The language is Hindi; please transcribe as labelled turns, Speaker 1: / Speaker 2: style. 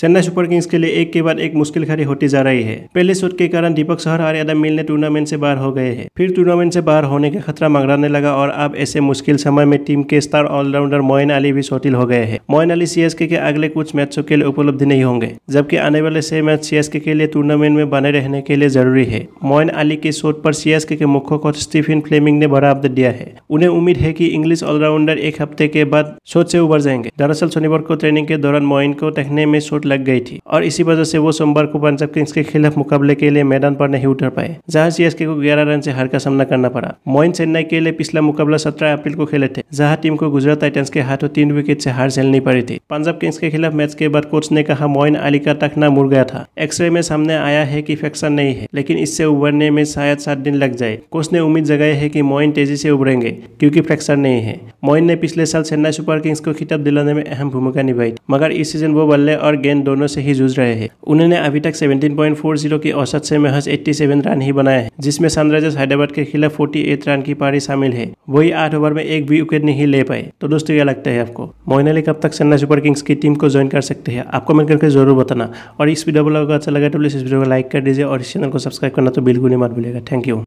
Speaker 1: चेन्नई सुपर किंग्स के लिए एक के बाद एक मुश्किल खड़ी होती जा रही है पहले शोट के कारण दीपक सहर और यादव मिल ने टूर्नामेंट से बाहर हो गए हैं फिर टूर्नामेंट से बाहर होने का खतरा मंगराने लगा और अब ऐसे मुश्किल समय में टीम के स्टार ऑलराउंडर मोइन अली भी शोटिल हो गए हैं मोइन अली सी के अगले कुछ मैचों के लिए उपलब्ध नहीं होंगे जबकि आने वाले छह मैच सी के लिए टूर्नामेंट में बने रहने के लिए जरूरी है मोइन अली के शोट पर सी के मुख्य कोच स्टीफिन फ्लेमिंग ने बड़ा अपडेट दिया है उन्हें उम्मीद है की इंग्लिश ऑलराउंडर एक हफ्ते के बाद शोट से उबर जाएंगे दरअसल शनिवार को ट्रेनिंग के दौरान मोइन को टहने में शोट चोट लग गई थी और इसी वजह से वो सोमवार को पंजाब किंग्स के खिलाफ मुकाबले के लिए मैदान पर नहीं उतर पाए जहां सी को ग्यारह रन से हार का सामना करना पड़ा मोइन चेन्नई के लिए पिछला मुकाबला सत्रह अप्रैल को खेले थे जहाँ टीम को गुजरात टाइटन्स के हाथों तीन विकेट से हार झेलनी पड़ी थी पंजाब किंग्स के खिलाफ मैच के बाद कोच ने कहा मोइन अली का टखना मुड़ गया था एक्सरे में सामने आया है की फ्रैक्चर नहीं है लेकिन इससे उबरने में शायद सात दिन लग जाए कोच ने उम्मीद जगाई है की मोइन तेजी से उभरेंगे क्योंकि फ्रैक्चर नहीं है मोइन ने पिछले साल चेन्नई सुपर किंग्स को खिताब दिलाने में अहम भूमिका निभाई मगर इस सीजन वो बल्ले और गेंद गेंद दोनों से ही जूझ रहे हैं उन्होंने अभी तक 17.40 की औसत से महज 87 रन ही बनाए हैं जिसमें सनराइजर्स हैदराबाद के खिलाफ 48 रन की पारी शामिल है वही आठ ओवर में एक भी विकेट नहीं ले पाए तो दोस्तों क्या लगता है आपको मोहन अली कब तक चेन्नई सुपर किंग्स की टीम को ज्वाइन कर सकते हैं आप कमेंट करके जरूर बताना और इस वीडियो को अच्छा लगा तो प्लीज इस वीडियो को लाइक कर दीजिए और इस चैनल को सब्सक्राइब करना तो बिल्कुल नहीं मत भूलेगा थैंक यू